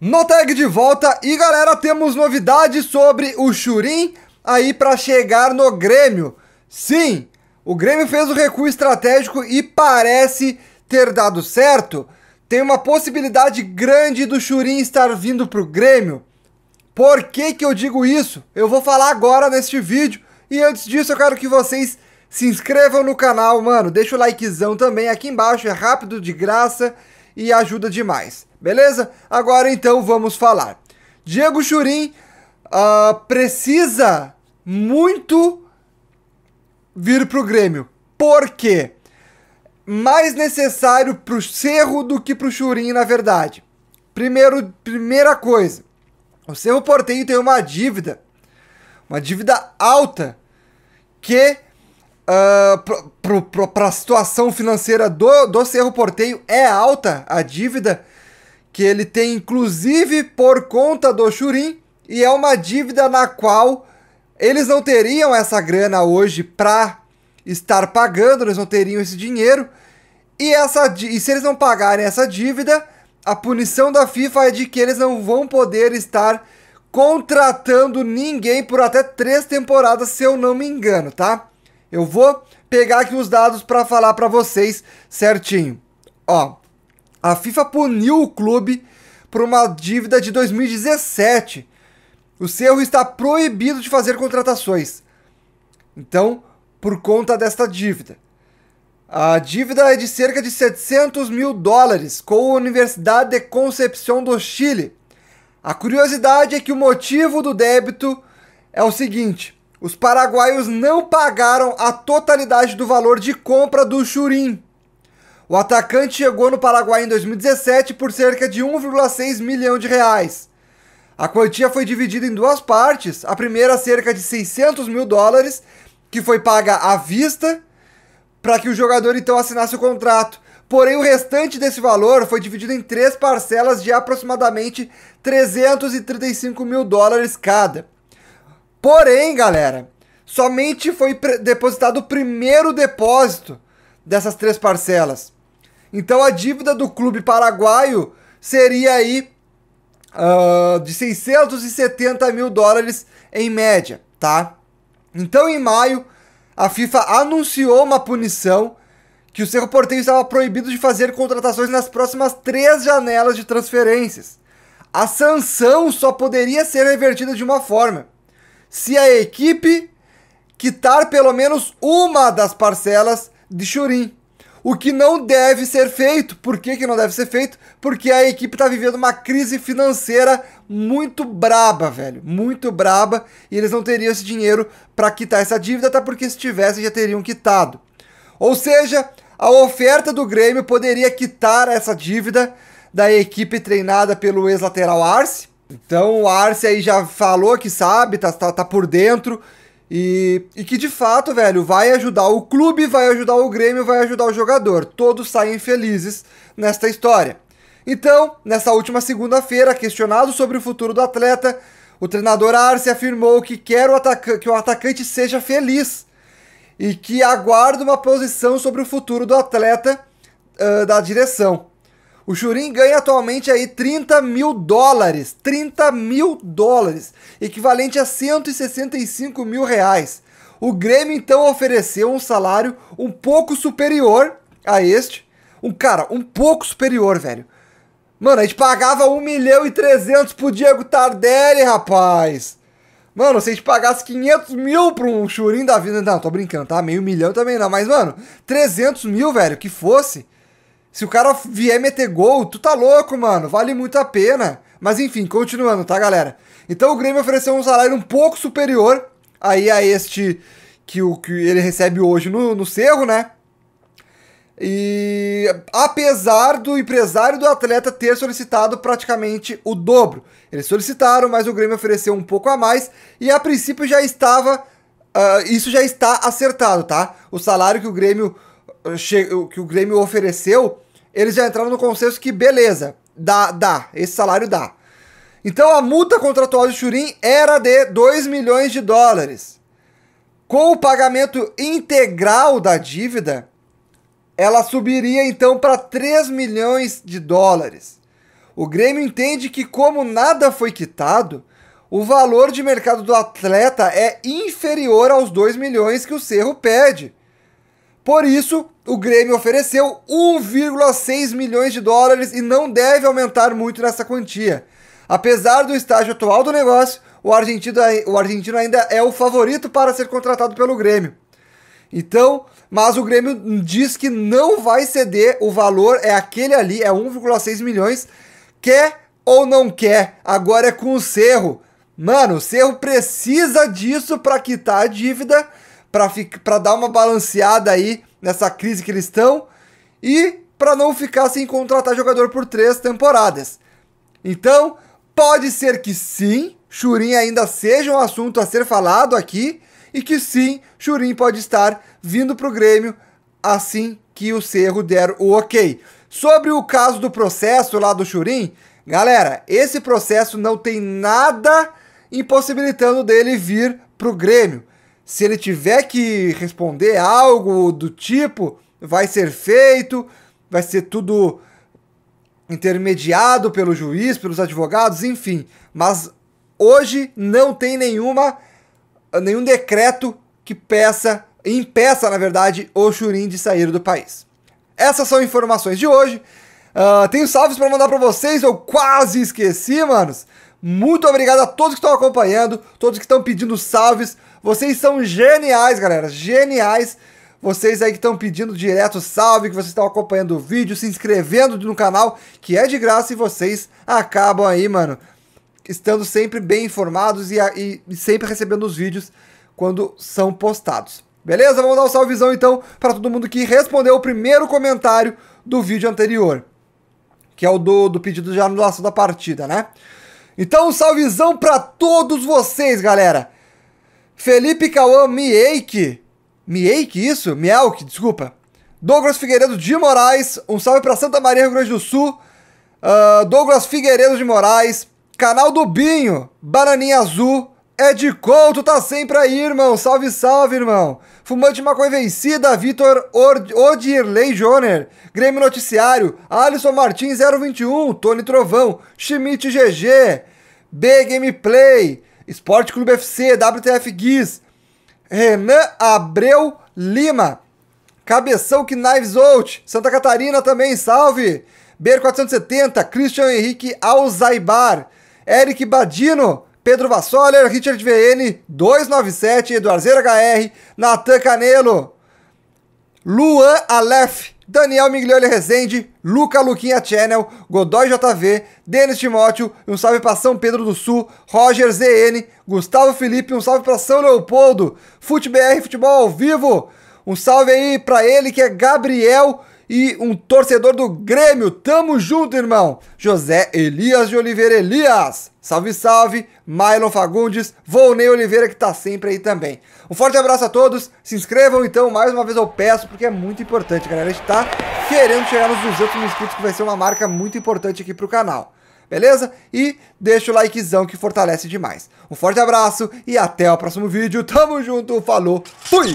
No tag de volta e galera, temos novidades sobre o Churim aí para chegar no Grêmio. Sim, o Grêmio fez o recuo estratégico e parece ter dado certo. Tem uma possibilidade grande do Churim estar vindo pro Grêmio. Por que que eu digo isso? Eu vou falar agora neste vídeo e antes disso eu quero que vocês se inscrevam no canal, mano. Deixa o likezão também aqui embaixo, é rápido, de graça e ajuda demais. Beleza? Agora então vamos falar. Diego Churin uh, precisa muito vir para o Grêmio. Por quê? Mais necessário para o Cerro do que para o Churin, na verdade. Primeiro, primeira coisa, o Cerro Porteio tem uma dívida, uma dívida alta, que uh, para a situação financeira do, do Cerro Porteio é alta a dívida que ele tem inclusive por conta do Churin e é uma dívida na qual eles não teriam essa grana hoje para estar pagando, eles não teriam esse dinheiro. E, essa, e se eles não pagarem essa dívida, a punição da FIFA é de que eles não vão poder estar contratando ninguém por até três temporadas, se eu não me engano, tá? Eu vou pegar aqui os dados para falar para vocês certinho. Ó, a FIFA puniu o clube por uma dívida de 2017. O Cerro está proibido de fazer contratações. Então, por conta desta dívida. A dívida é de cerca de 700 mil dólares com a Universidade de Concepción do Chile. A curiosidade é que o motivo do débito é o seguinte: os paraguaios não pagaram a totalidade do valor de compra do churim. O atacante chegou no Paraguai em 2017 por cerca de 1,6 milhão de reais. A quantia foi dividida em duas partes, a primeira cerca de 600 mil dólares, que foi paga à vista, para que o jogador então assinasse o contrato. Porém, o restante desse valor foi dividido em três parcelas de aproximadamente 335 mil dólares cada. Porém, galera, somente foi depositado o primeiro depósito dessas três parcelas. Então a dívida do clube paraguaio seria aí uh, de 670 mil dólares em média, tá? Então em maio a FIFA anunciou uma punição que o Cerro Porteño estava proibido de fazer contratações nas próximas três janelas de transferências. A sanção só poderia ser revertida de uma forma: se a equipe quitar pelo menos uma das parcelas de Churim. O que não deve ser feito. Por que, que não deve ser feito? Porque a equipe está vivendo uma crise financeira muito braba, velho. Muito braba. E eles não teriam esse dinheiro para quitar essa dívida, até porque se tivessem já teriam quitado. Ou seja, a oferta do Grêmio poderia quitar essa dívida da equipe treinada pelo ex-lateral Arce. Então o Arce aí já falou que sabe, tá, tá, tá por dentro e, e que de fato, velho, vai ajudar o clube, vai ajudar o Grêmio, vai ajudar o jogador. Todos saem felizes nesta história. Então, nessa última segunda-feira, questionado sobre o futuro do atleta, o treinador Arce afirmou que quer o que o atacante seja feliz e que aguarda uma posição sobre o futuro do atleta uh, da direção. O Churin ganha atualmente aí 30 mil dólares. 30 mil dólares, equivalente a 165 mil reais. O Grêmio então ofereceu um salário um pouco superior a este. Um cara, um pouco superior, velho. Mano, a gente pagava 1 milhão e 300 pro Diego Tardelli, rapaz. Mano, se a gente pagasse 500 mil pra um churinho da vida... Não, tô brincando, tá? Meio milhão também não. Mas, mano, 300 mil, velho, que fosse... Se o cara vier meter gol, tu tá louco, mano. Vale muito a pena. Mas enfim, continuando, tá, galera? Então o Grêmio ofereceu um salário um pouco superior aí a este que, o, que ele recebe hoje no, no Cerro, né? E apesar do empresário do atleta ter solicitado praticamente o dobro, eles solicitaram, mas o Grêmio ofereceu um pouco a mais e a princípio já estava, uh, isso já está acertado, tá? O salário que o Grêmio que o Grêmio ofereceu, eles já entraram no consenso que beleza, dá, dá, esse salário dá. Então a multa contratual de Churin era de 2 milhões de dólares. Com o pagamento integral da dívida, ela subiria então para 3 milhões de dólares. O Grêmio entende que, como nada foi quitado, o valor de mercado do atleta é inferior aos 2 milhões que o Cerro pede. Por isso, o Grêmio ofereceu 1,6 milhões de dólares e não deve aumentar muito nessa quantia. Apesar do estágio atual do negócio, o argentino, o argentino ainda é o favorito para ser contratado pelo Grêmio. Então, mas o Grêmio diz que não vai ceder, o valor é aquele ali, é 1,6 milhões, quer ou não quer, agora é com o Cerro. Mano, o Cerro precisa disso para quitar a dívida para dar uma balanceada aí nessa crise que eles estão e para não ficar sem contratar jogador por três temporadas. Então, pode ser que sim, Churin ainda seja um assunto a ser falado aqui e que sim, Churin pode estar vindo para o Grêmio assim que o Cerro der o ok. Sobre o caso do processo lá do Churin, galera, esse processo não tem nada impossibilitando dele vir para o Grêmio se ele tiver que responder algo do tipo, vai ser feito, vai ser tudo intermediado pelo juiz, pelos advogados, enfim. Mas hoje não tem nenhuma nenhum decreto que peça, impeça, na verdade, o Churin de sair do país. Essas são informações de hoje. Uh, tenho salves para mandar para vocês, eu quase esqueci, manos. Muito obrigado a todos que estão acompanhando, todos que estão pedindo salves. Vocês são geniais, galera, geniais. Vocês aí que estão pedindo direto salve, que vocês estão acompanhando o vídeo, se inscrevendo no canal, que é de graça e vocês acabam aí, mano, estando sempre bem informados e, e, e sempre recebendo os vídeos quando são postados. Beleza? Vamos dar um salvezão então para todo mundo que respondeu o primeiro comentário do vídeo anterior, que é o do, do pedido de anulação da partida, né? Então, um salvezão para todos vocês, galera. Felipe Cauã Mieike. Mieike, isso? Mielke, desculpa. Douglas Figueiredo de Moraes. Um salve para Santa Maria, Rio Grande do Sul. Uh, Douglas Figueiredo de Moraes. Canal do Binho. Bananinha Azul. É Ed Couto tá sempre aí, irmão. Salve, salve, irmão. Fumante maconha vencida, Vitor Odirley Joner. Grêmio Noticiário, Alisson Martins 021, Tony Trovão, Schmidt GG, B Gameplay, Esporte Clube FC, WTF Guiz, Renan Abreu Lima, Cabeção que Knives Out, Santa Catarina também, salve. B470, Christian Henrique Alzaibar, Eric Badino, Pedro Vassoller, Richard VN, 297, Eduardo HR, Natan Canelo, Luan Aleph, Daniel Miglioli Rezende, Luca Luquinha Channel, Godoy JV, Denis Timóteo, um salve para São Pedro do Sul, Roger ZN, Gustavo Felipe, um salve para São Leopoldo, FuteBR Futebol ao vivo, um salve aí para ele que é Gabriel e um torcedor do Grêmio. Tamo junto, irmão! José Elias de Oliveira Elias. Salve, salve! Mylon Fagundes, Volney Oliveira, que tá sempre aí também. Um forte abraço a todos. Se inscrevam, então, mais uma vez eu peço, porque é muito importante, galera. A gente tá querendo chegar nos 200 mil inscritos, que vai ser uma marca muito importante aqui pro canal. Beleza? E deixa o likezão que fortalece demais. Um forte abraço e até o próximo vídeo. Tamo junto, falou, fui!